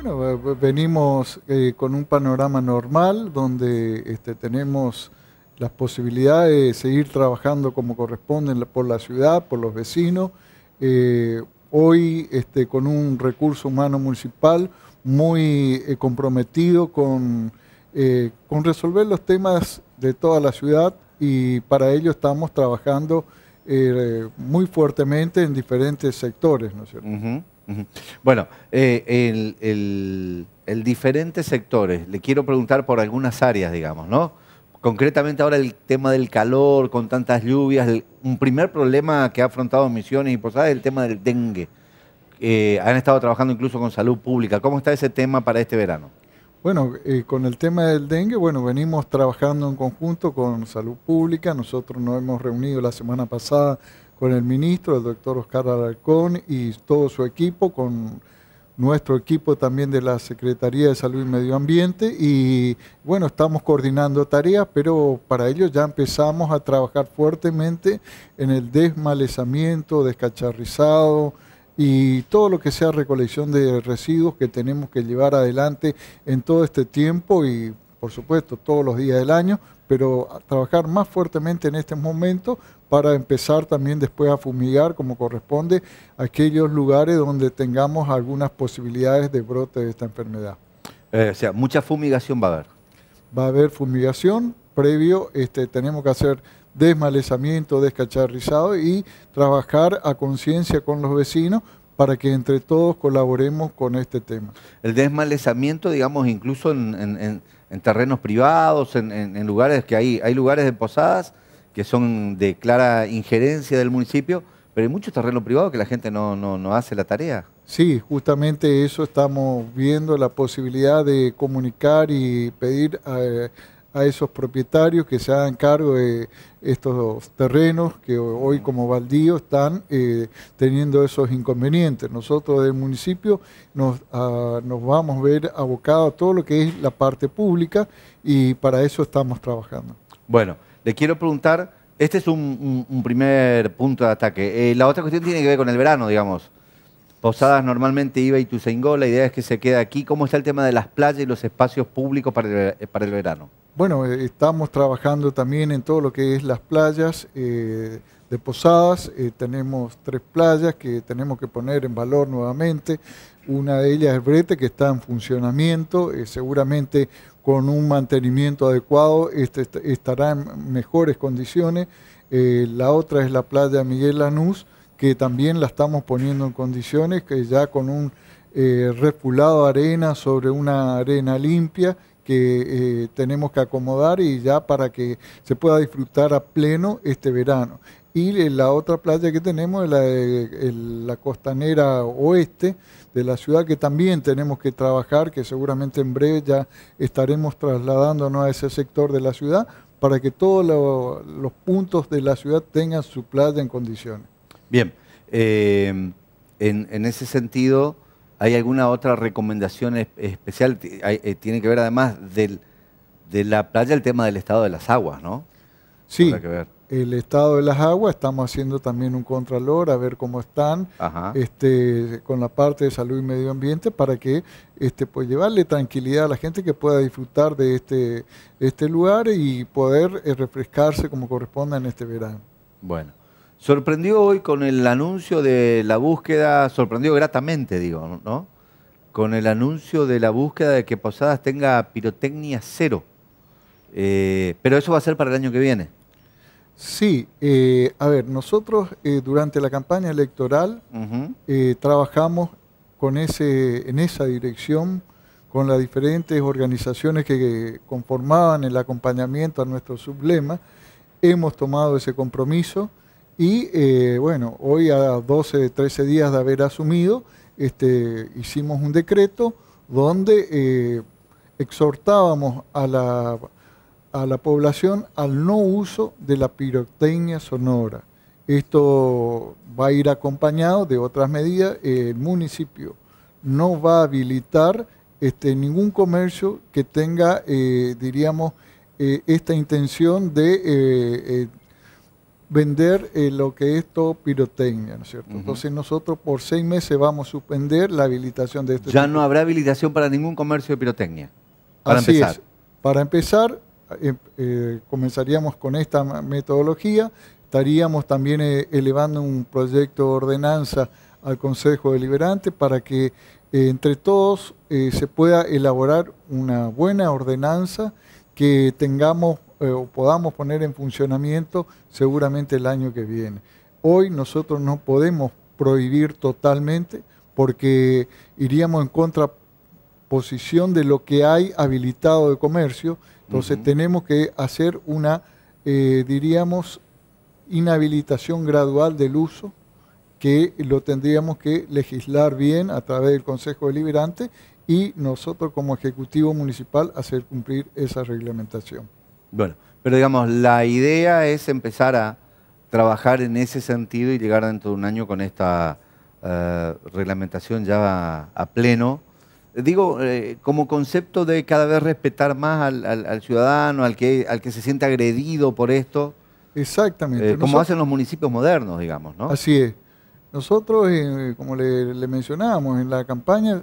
Bueno, venimos eh, con un panorama normal donde este, tenemos las posibilidades de seguir trabajando como corresponde por la ciudad, por los vecinos. Eh, hoy este, con un recurso humano municipal muy eh, comprometido con, con resolver los temas de toda la ciudad y para ello estamos trabajando muy fuertemente en diferentes sectores, ¿no es cierto? Bueno, en eh, el, diferentes sectores, le quiero preguntar por algunas áreas, digamos, ¿no? Concretamente ahora el tema del calor, con tantas lluvias, un primer problema que ha afrontado Misiones y Posadas es el tema del dengue. han estado trabajando incluso con salud pública. ¿Cómo está ese tema para este verano? Bueno, eh, con el tema del dengue, bueno, venimos trabajando en conjunto con salud pública. Nosotros nos hemos reunido la semana pasada con el ministro, el doctor Oscar Alarcón y todo su equipo, con nuestro equipo también de la Secretaría de Salud y Medio Ambiente y bueno, estamos coordinando tareas, pero para ello ya empezamos a trabajar fuertemente en el desmalezamiento, descacharrizado y todo lo que sea recolección de residuos que tenemos que llevar adelante en todo este tiempo y por supuesto todos los días del año pero trabajar más fuertemente en este momento para empezar también después a fumigar como corresponde aquellos lugares donde tengamos algunas posibilidades de brote de esta enfermedad. Eh, o sea, mucha fumigación va a haber. Va a haber fumigación previo, este, tenemos que hacer desmalezamiento, descacharrizado y trabajar a conciencia con los vecinos para que entre todos colaboremos con este tema. El desmalezamiento, digamos, incluso en en terrenos privados, en, lugares que hay, hay lugares de posadas que son de clara injerencia del municipio, pero hay muchos terreno privados que la gente no, hace la tarea. Sí, justamente eso estamos viendo, la posibilidad de comunicar y pedir... a eh, a esos propietarios que se hagan cargo de estos terrenos que hoy como baldío están eh, teniendo esos inconvenientes. Nosotros del municipio nos, ah, nos vamos a ver abocados a todo lo que es la parte pública y para eso estamos trabajando. Bueno, le quiero preguntar, este es un, primer punto de ataque. Eh, la otra cuestión tiene que ver con el verano, digamos. Posadas normalmente iba y Ituzaingó, la idea es que se quede aquí. ¿Cómo está el tema de las playas y los espacios públicos para para el verano? bueno, eh, estamos trabajando también en todo lo que es las playas eh, de Posadas. Eh, tenemos tres playas que tenemos que poner en valor nuevamente. Una de ellas es Brete, que está en funcionamiento. seguramente con un mantenimiento adecuado este estará en mejores condiciones. la otra es la playa Miguel Lanús, que también la estamos poniendo en condiciones, que ya con un repulado arena sobre una arena limpia que eh, tenemos que acomodar y ya para que se pueda disfrutar a pleno este verano. Y eh, la otra playa que tenemos es la, costanera oeste de la ciudad, que también tenemos que trabajar, que seguramente en breve ya estaremos trasladándonos a ese sector de la ciudad para que todos los puntos de la ciudad tengan su playa en condiciones. Bien, eh, en, en, ese sentido, ¿Hay alguna otra recomendación especial? Eh, tiene que ver además de la playa el tema del estado de las aguas, ¿no? Sí, el estado de las aguas, estamos haciendo también un contralor a ver cómo están este, con la parte de salud y medio ambiente para que este, pues, llevarle tranquilidad a la gente que pueda disfrutar de este, este lugar y poder eh, refrescarse como corresponda en este verano. Bueno. Sorprendió hoy con el anuncio de la búsqueda, sorprendió gratamente, digo, ¿no? Con el anuncio de la búsqueda de que Posadas tenga pirotecnia cero. Eh, pero eso va a ser para el año que viene. Sí, eh, a ver, nosotros eh, durante la campaña electoral trabajamos con ese, en esa dirección con las diferentes organizaciones que conformaban el acompañamiento a nuestro sublema. Hemos tomado ese compromiso y eh, bueno, hoy a 12, 13 días de haber asumido, este, hicimos un decreto donde eh, exhortábamos a la, a la población al no uso de la pirotecnia sonora. Esto va a ir acompañado de otras medidas. El municipio no va a habilitar este, ningún comercio que tenga, eh, diríamos, esta intención de vender eh, lo que es todo pirotecnia, ¿no es cierto? Entonces nosotros por seis meses vamos a suspender la habilitación de este. Ya no habrá habilitación para ningún comercio de pirotecnia. Para Así empezar. Es. Para empezar, eh, eh, comenzaríamos con esta metodología. Estaríamos también elevando un proyecto de ordenanza al Consejo Deliberante para que entre todos se pueda elaborar una buena ordenanza que tengamos eh, o podamos poner en funcionamiento seguramente el año que viene. Hoy nosotros no podemos prohibir totalmente porque iríamos en contraposición de lo que hay habilitado de comercio. Entonces tenemos que hacer una, eh, diríamos, inhabilitación gradual del uso que lo tendríamos que legislar bien a través del Consejo Deliberante y nosotros como Ejecutivo Municipal hacer cumplir esa reglamentación. Bueno, pero digamos, la idea es empezar a trabajar en ese sentido y llegar dentro de un año con esta eh, reglamentación ya a, pleno. Digo, eh, como concepto de cada vez respetar más al, ciudadano, al que, al que se siente agredido por esto. Exactamente. Eh, como hacen los municipios modernos, digamos, ¿no? Así es. Nosotros, como le, le mencionábamos en la campaña,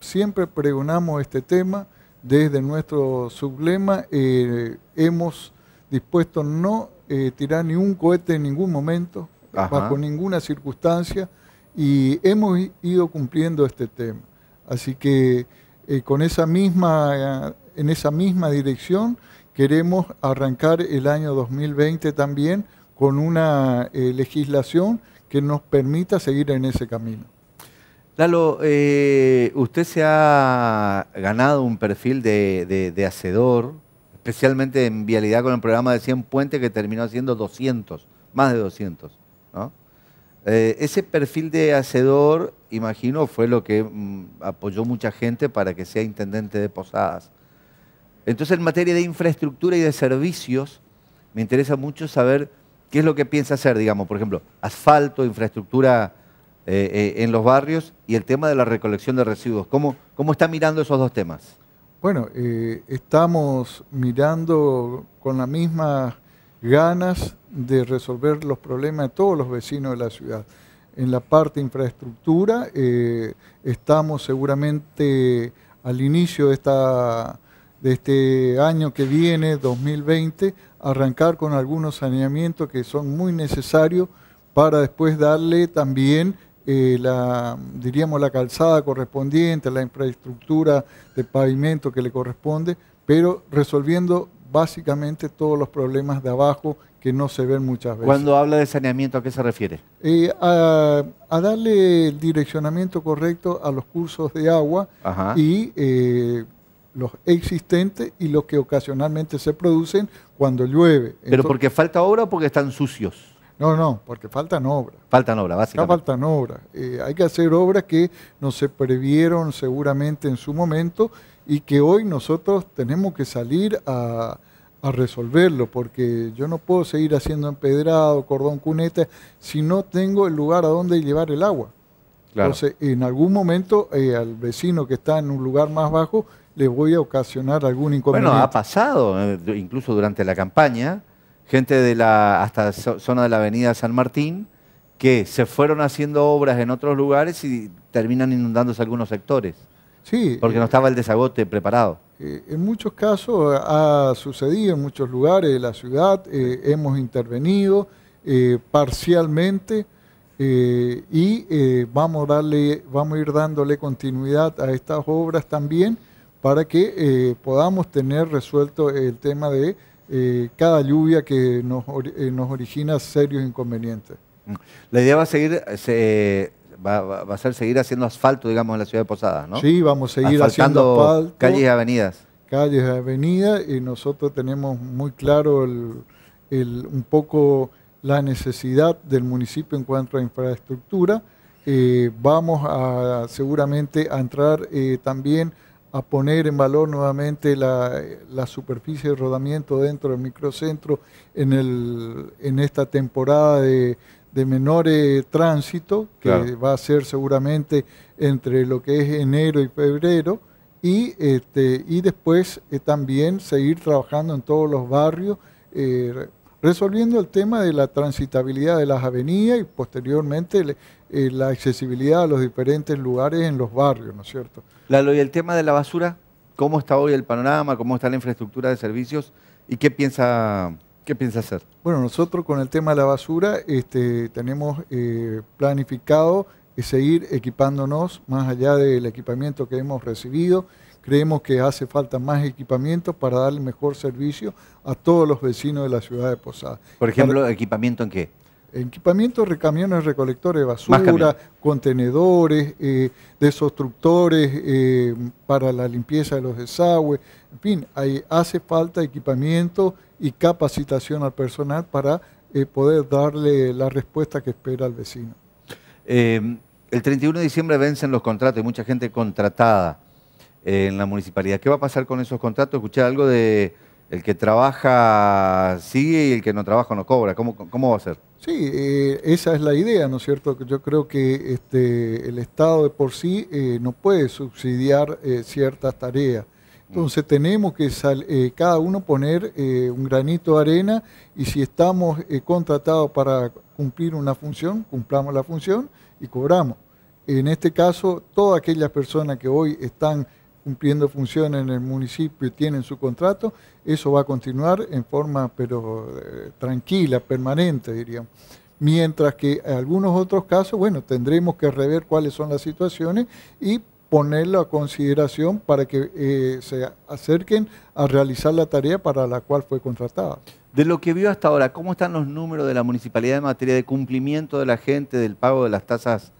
siempre pregonamos este tema desde nuestro sublema eh, hemos dispuesto no eh, tirar ni un cohete en ningún momento, bajo ninguna circunstancia, y hemos ido cumpliendo este tema. Así que eh, con esa misma, en esa misma dirección queremos arrancar el año 2020 también con una legislación que nos permita seguir en ese camino. Lalo, eh, usted se ha ganado un perfil de, hacedor, especialmente en vialidad con el programa de 100 puentes que terminó siendo 200, más de 200. Eh, ese perfil de hacedor, imagino, fue lo que mm, apoyó mucha gente para que sea intendente de Posadas. Entonces, en materia de infraestructura y de servicios, me interesa mucho saber qué es lo que piensa hacer, digamos, por ejemplo, asfalto, infraestructura eh, eh, en los barrios y el tema de la recolección de residuos. ¿Cómo, cómo está mirando esos dos temas? Bueno, eh, estamos mirando con las mismas ganas de resolver los problemas de todos los vecinos de la ciudad. En la parte de infraestructura estamos seguramente al inicio de, esta, de este año que viene, 2020, arrancar con algunos saneamientos que son muy necesarios para después darle también eh, la, diríamos, la calzada correspondiente, la infraestructura de pavimento que le corresponde, pero resolviendo básicamente todos los problemas de abajo que no se ven muchas veces. Cuando habla de saneamiento, ¿a qué se refiere? Eh, a, darle el direccionamiento correcto a los cursos de agua y eh, los existentes y los que ocasionalmente se producen cuando llueve. ¿Pero porque falta obra o porque están sucios? No, no, porque faltan obras. Faltan obras, básicamente. Ya faltan obras. Eh, hay que hacer obras que no se previeron seguramente en su momento y que hoy nosotros tenemos que salir a, resolverlo, porque yo no puedo seguir haciendo empedrado, cordón cuneta, si no tengo el lugar a donde llevar el agua. Entonces, en algún momento eh, al vecino que está en un lugar más bajo le voy a ocasionar algún inconveniente. Bueno, ha pasado, eh, incluso durante la campaña, gente de la hasta zona de la avenida San Martín, que se fueron haciendo obras en otros lugares y terminan inundándose algunos sectores. Sí. Porque eh, no estaba el desagote preparado. Eh, en muchos casos ha sucedido, en muchos lugares de la ciudad eh, hemos intervenido parcialmente y vamos, darle, vamos a ir dándole continuidad a estas obras también para que podamos tener resuelto el tema de eh, cada lluvia que nos, eh, origina serios inconvenientes. Mm. La idea va a seguir, eh, va, a ser seguir haciendo asfalto, digamos, en la ciudad de Posadas, ¿no? Sí, vamos a seguir haciendo asfalto. Calles y avenidas. Calles y avenidas, y nosotros tenemos muy claro un poco la necesidad del municipio en cuanto a infraestructura. vamos a seguramente a entrar también a poner en valor nuevamente la, superficie de rodamiento dentro del microcentro en, el, en esta temporada de, de menores tránsito, que va a ser seguramente entre lo que es enero y febrero, y, este, y después eh, también seguir trabajando en todos los barrios. Eh, resolviendo el tema de la transitabilidad de las avenidas y posteriormente eh, la accesibilidad a los diferentes lugares en los barrios, ¿no es cierto? ¿y el tema de la basura? ¿Cómo está hoy el panorama? ¿Cómo está la infraestructura de servicios? ¿Y qué piensa, qué piensa hacer? Bueno, nosotros con el tema de la basura este, tenemos eh, planificado eh, seguir equipándonos más allá del equipamiento que hemos recibido. Creemos que hace falta más equipamiento para darle mejor servicio a todos los vecinos de la ciudad de Posada. Por ejemplo, ¿equipamiento en qué? equipamiento, camiones recolectores de basura, contenedores, eh, desostructores eh, para la limpieza de los desagües, en fin, hay, hace falta equipamiento y capacitación al personal para eh, poder darle la respuesta que espera al vecino. el 31 de diciembre vencen los contratos, hay mucha gente contratada en la municipalidad. ¿Qué va a pasar con esos contratos? Escuché algo de el que trabaja sigue y el que no trabaja no cobra. ¿Cómo, cómo va a ser? Sí, eh, esa es la idea, ¿no es cierto? Yo creo que este, el Estado de por sí eh, no puede subsidiar eh, ciertas tareas. Entonces tenemos que cada uno poner un granito de arena y si estamos contratados para cumplir una función, cumplamos la función y cobramos. En este caso, todas aquellas personas que hoy están cumpliendo funciones en el municipio y tienen su contrato, eso va a continuar en forma pero eh, tranquila, permanente, diríamos. Mientras que en algunos otros casos, bueno, tendremos que rever cuáles son las situaciones y ponerlo a consideración para que eh, se acerquen a realizar la tarea para la cual fue contratada. De lo que vio hasta ahora, ¿cómo están los números de la municipalidad en materia de cumplimiento de la gente, del pago de las tasas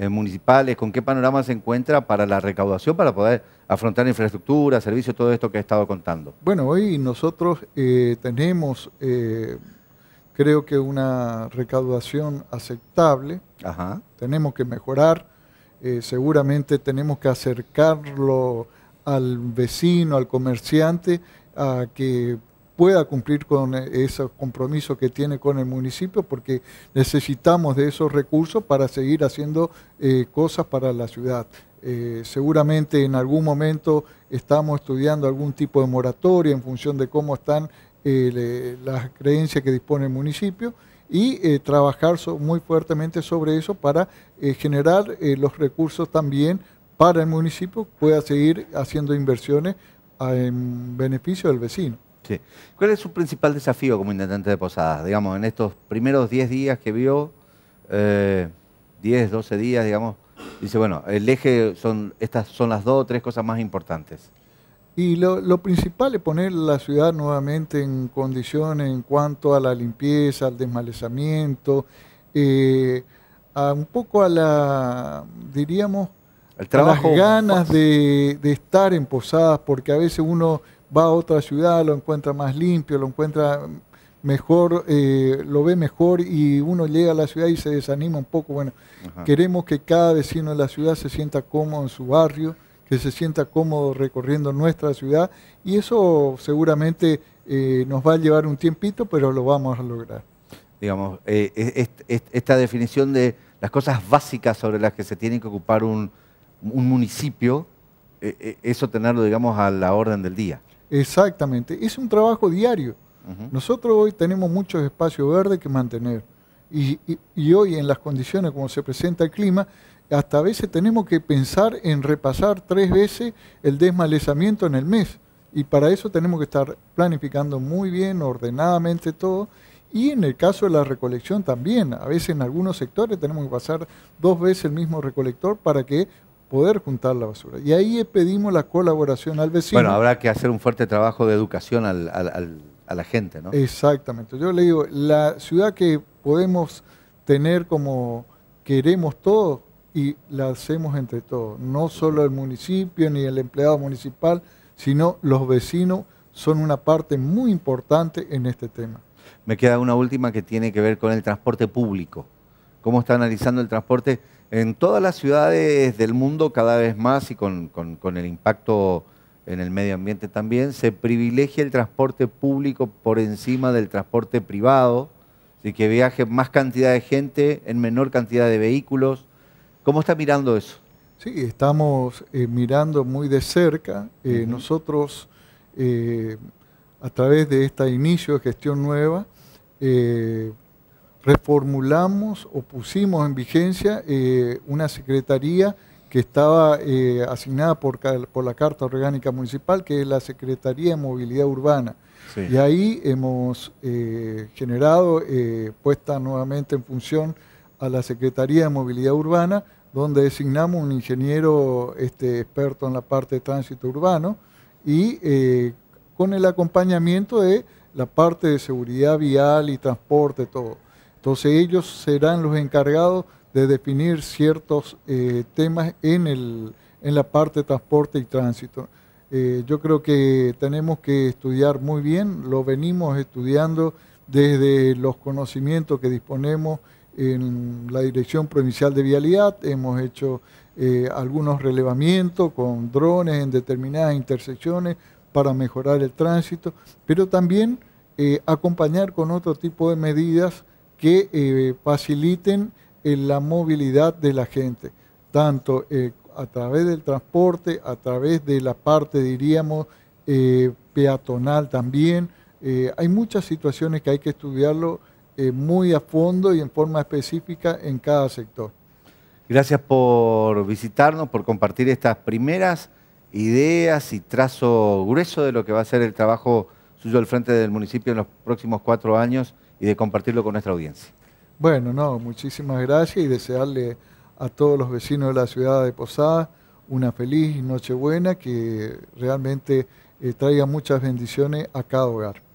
eh, municipales, con qué panorama se encuentra para la recaudación, para poder afrontar infraestructura, servicios, todo esto que he estado contando. Bueno, hoy nosotros eh, tenemos, eh, creo que una recaudación aceptable, tenemos que mejorar, seguramente tenemos que acercarlo al vecino, al comerciante, a que pueda cumplir con eh, esos compromisos que tiene con el municipio, porque necesitamos de esos recursos para seguir haciendo eh, cosas para la ciudad. Eh, seguramente en algún momento estamos estudiando algún tipo de moratoria en función de cómo están las creencias que dispone el municipio y trabajar muy fuertemente sobre eso para generar los recursos también para el municipio pueda seguir haciendo inversiones ah, en beneficio del vecino. ¿Cuál es su principal desafío como intendente de Posadas? Digamos, en estos primeros 10 días que vio, 10, eh, 12 días, digamos, dice, bueno, el eje son, estas son las dos o tres cosas más importantes. Y lo, principal es poner la ciudad nuevamente en condiciones en cuanto a la limpieza, al desmalezamiento, eh, un poco a la, diríamos, las ganas de estar en posadas, porque a veces uno va a otra ciudad, lo encuentra más limpio, lo encuentra mejor, eh, lo ve mejor y uno llega a la ciudad y se desanima un poco. Bueno, queremos que cada vecino de la ciudad se sienta cómodo en su barrio, que se sienta cómodo recorriendo nuestra ciudad y eso seguramente eh, nos va a llevar un tiempito, pero lo vamos a lograr. Digamos, eh, esta definición de las cosas básicas sobre las que se tiene que ocupar un, un municipio, eso tenerlo, digamos, a la orden del día. Exactamente, es un trabajo diario. Nosotros hoy tenemos muchos espacios verdes que mantener y, y, hoy en las condiciones como se presenta el clima, hasta a veces tenemos que pensar en repasar tres veces el desmalezamiento en el mes y para eso tenemos que estar planificando muy bien, ordenadamente todo y en el caso de la recolección también, a veces en algunos sectores tenemos que pasar dos veces el mismo recolector para que poder juntar la basura. Y ahí pedimos la colaboración al vecino. Bueno, habrá que hacer un fuerte trabajo de educación a la gente, ¿no? Exactamente. Yo le digo, la ciudad que podemos tener como queremos todos y la hacemos entre todos, no solo el municipio ni el empleado municipal, sino los vecinos son una parte muy importante en este tema. Me queda una última que tiene que ver con el transporte público. ¿Cómo está analizando el transporte? en todas las ciudades del mundo cada vez más y con, el impacto en el medio ambiente también, se privilegia el transporte público por encima del transporte privado, así que viaje más cantidad de gente en menor cantidad de vehículos. ¿Cómo está mirando eso? Sí, estamos eh, mirando muy de cerca. Eh, nosotros, eh, a través de este inicio de gestión nueva, reformulamos o pusimos en vigencia eh, una secretaría que estaba eh, asignada por, la Carta Orgánica Municipal, que es la Secretaría de Movilidad Urbana. Y ahí hemos eh, generado, puesta nuevamente en función a la Secretaría de Movilidad Urbana, donde designamos un ingeniero este, experto en la parte de tránsito urbano y con el acompañamiento de la parte de seguridad vial y transporte, todo. Entonces ellos serán los encargados de definir ciertos eh, temas en, la parte de transporte y tránsito. Eh, yo creo que tenemos que estudiar muy bien, lo venimos estudiando desde los conocimientos que disponemos en la Dirección Provincial de Vialidad, hemos hecho eh, algunos relevamientos con drones en determinadas intersecciones para mejorar el tránsito, pero también acompañar con otro tipo de medidas que eh, faciliten eh, la movilidad de la gente, tanto eh, a través del transporte, a través de la parte, diríamos, peatonal también. hay muchas situaciones que hay que estudiarlo muy a fondo y en forma específica en cada sector. Gracias por visitarnos, por compartir estas primeras ideas y trazo grueso de lo que va a ser el trabajo suyo al frente del municipio en los próximos cuatro años y de compartirlo con nuestra audiencia. Bueno, no, muchísimas gracias y desearle a todos los vecinos de la ciudad de Posada una feliz Nochebuena que realmente eh, traiga muchas bendiciones a cada hogar.